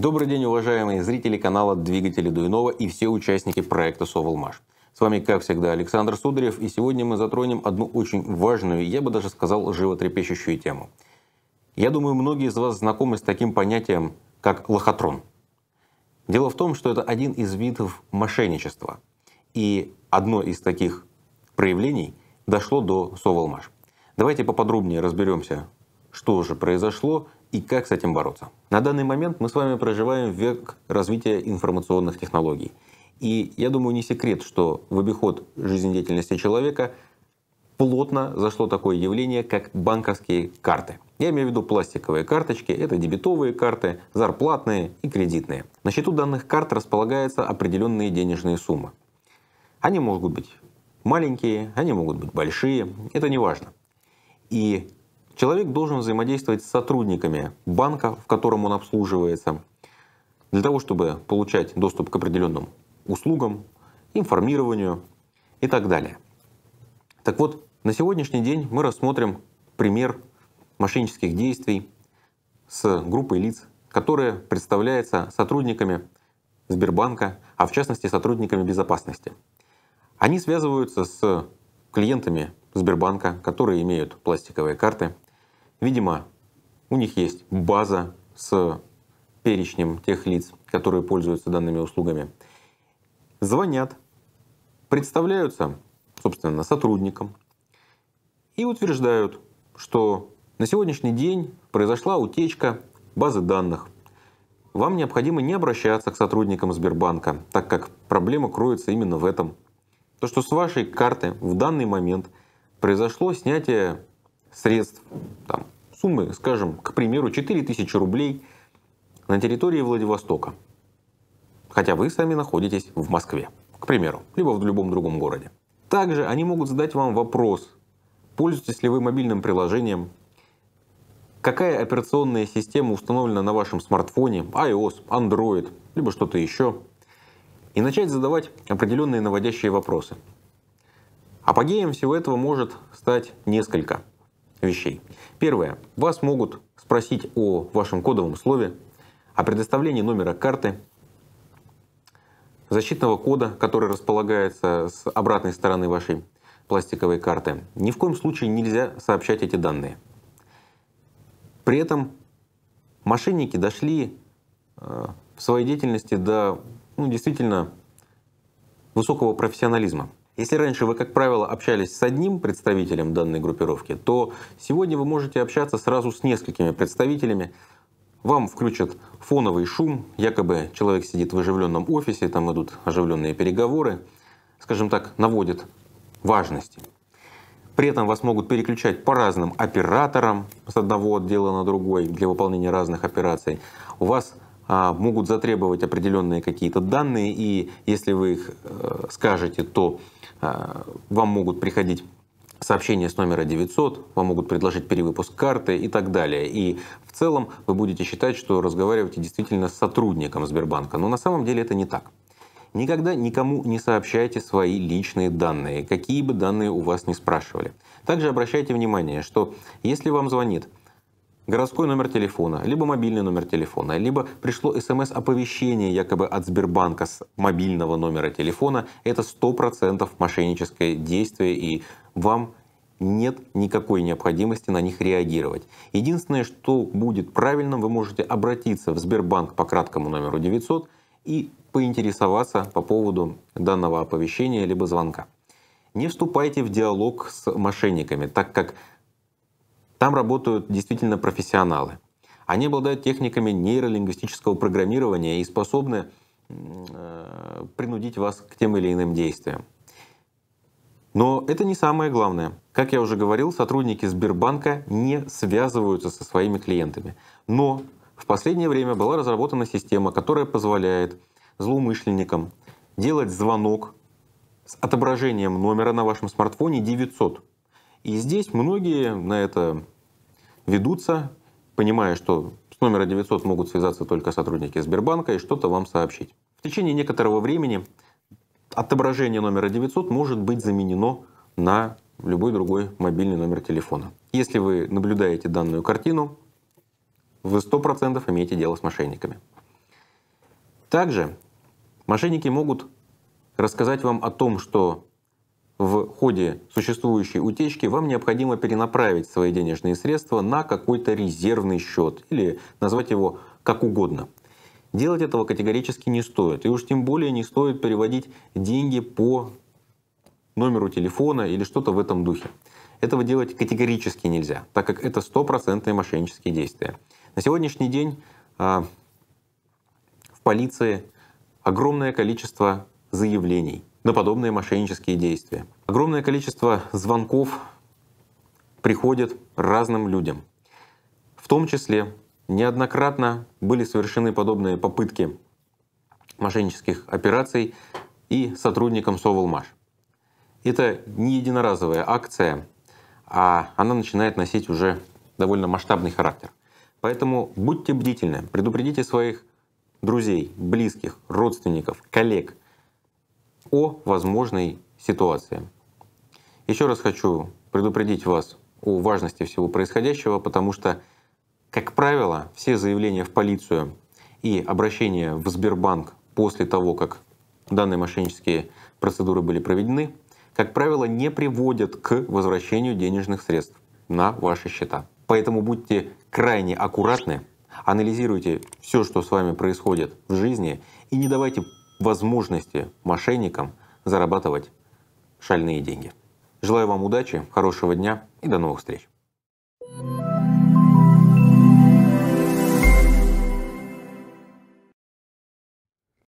Добрый день, уважаемые зрители канала «Двигатели Дуинова» и все участники проекта СОВАЛМАШ. С вами, как всегда, Александр Сударев, и сегодня мы затронем одну очень важную, я бы даже сказал, животрепещущую тему. Я думаю, многие из вас знакомы с таким понятием, как лохотрон. Дело в том, что это один из видов мошенничества. И одно из таких проявлений дошло до СОВАЛМАШ. Давайте поподробнее разберемся, что же произошло, и как с этим бороться. На данный момент мы с вами проживаем век развития информационных технологий. И я думаю, не секрет, что в обиход жизнедеятельности человека плотно зашло такое явление, как банковские карты. Я имею в виду пластиковые карточки, это дебетовые карты, зарплатные и кредитные. На счету данных карт располагаются определенные денежные суммы. Они могут быть маленькие, они могут быть большие, это не важно. И Человек должен взаимодействовать с сотрудниками банка, в котором он обслуживается, для того, чтобы получать доступ к определенным услугам, информированию и так далее. Так вот, на сегодняшний день мы рассмотрим пример мошеннических действий с группой лиц, которая представляется сотрудниками Сбербанка, а в частности сотрудниками безопасности. Они связываются с клиентами Сбербанка, которые имеют пластиковые карты – Видимо, у них есть база с перечнем тех лиц, которые пользуются данными услугами. Звонят, представляются, собственно, сотрудникам и утверждают, что на сегодняшний день произошла утечка базы данных. Вам необходимо не обращаться к сотрудникам Сбербанка, так как проблема кроется именно в этом. То, что с вашей карты в данный момент произошло снятие средств, там, суммы, скажем, к примеру, 4000 рублей на территории Владивостока, хотя вы сами находитесь в Москве, к примеру, либо в любом другом городе. Также они могут задать вам вопрос, пользуетесь ли вы мобильным приложением, какая операционная система установлена на вашем смартфоне, iOS, Android, либо что-то еще, и начать задавать определенные наводящие вопросы. Апогеем всего этого может стать несколько – вещей. Первое. Вас могут спросить о вашем кодовом слове, о предоставлении номера карты, защитного кода, который располагается с обратной стороны вашей пластиковой карты. Ни в коем случае нельзя сообщать эти данные. При этом мошенники дошли э, в своей деятельности до ну, действительно высокого профессионализма. Если раньше вы, как правило, общались с одним представителем данной группировки, то сегодня вы можете общаться сразу с несколькими представителями. Вам включат фоновый шум, якобы человек сидит в оживленном офисе, там идут оживленные переговоры, скажем так, наводит важности. При этом вас могут переключать по разным операторам с одного отдела на другой для выполнения разных операций. У вас а, могут затребовать определенные какие-то данные, и если вы их э, скажете, то а, вам могут приходить сообщения с номера 900, вам могут предложить перевыпуск карты и так далее. И в целом вы будете считать, что разговариваете действительно с сотрудником Сбербанка. Но на самом деле это не так. Никогда никому не сообщайте свои личные данные, какие бы данные у вас не спрашивали. Также обращайте внимание, что если вам звонит городской номер телефона, либо мобильный номер телефона, либо пришло смс-оповещение якобы от Сбербанка с мобильного номера телефона, это 100% мошенническое действие, и вам нет никакой необходимости на них реагировать. Единственное, что будет правильным, вы можете обратиться в Сбербанк по краткому номеру 900 и поинтересоваться по поводу данного оповещения либо звонка. Не вступайте в диалог с мошенниками, так как там работают действительно профессионалы. Они обладают техниками нейролингвистического программирования и способны э, принудить вас к тем или иным действиям. Но это не самое главное. Как я уже говорил, сотрудники Сбербанка не связываются со своими клиентами. Но в последнее время была разработана система, которая позволяет злоумышленникам делать звонок с отображением номера на вашем смартфоне 900. И здесь многие на это ведутся, понимая, что с номера 900 могут связаться только сотрудники Сбербанка и что-то вам сообщить. В течение некоторого времени отображение номера 900 может быть заменено на любой другой мобильный номер телефона. Если вы наблюдаете данную картину, вы 100% имеете дело с мошенниками. Также мошенники могут рассказать вам о том, что в ходе существующей утечки вам необходимо перенаправить свои денежные средства на какой-то резервный счет или назвать его как угодно. Делать этого категорически не стоит. И уж тем более не стоит переводить деньги по номеру телефона или что-то в этом духе. Этого делать категорически нельзя, так как это стопроцентные мошеннические действия. На сегодняшний день а, в полиции огромное количество заявлений на подобные мошеннические действия. Огромное количество звонков приходит разным людям. В том числе неоднократно были совершены подобные попытки мошеннических операций и сотрудникам СОВАЛМАШ Это не единоразовая акция, а она начинает носить уже довольно масштабный характер. Поэтому будьте бдительны, предупредите своих друзей, близких, родственников, коллег – о возможной ситуации. Еще раз хочу предупредить вас о важности всего происходящего, потому что, как правило, все заявления в полицию и обращения в Сбербанк после того, как данные мошеннические процедуры были проведены, как правило, не приводят к возвращению денежных средств на ваши счета. Поэтому будьте крайне аккуратны, анализируйте все, что с вами происходит в жизни, и не давайте возможности мошенникам зарабатывать шальные деньги. Желаю вам удачи, хорошего дня и до новых встреч.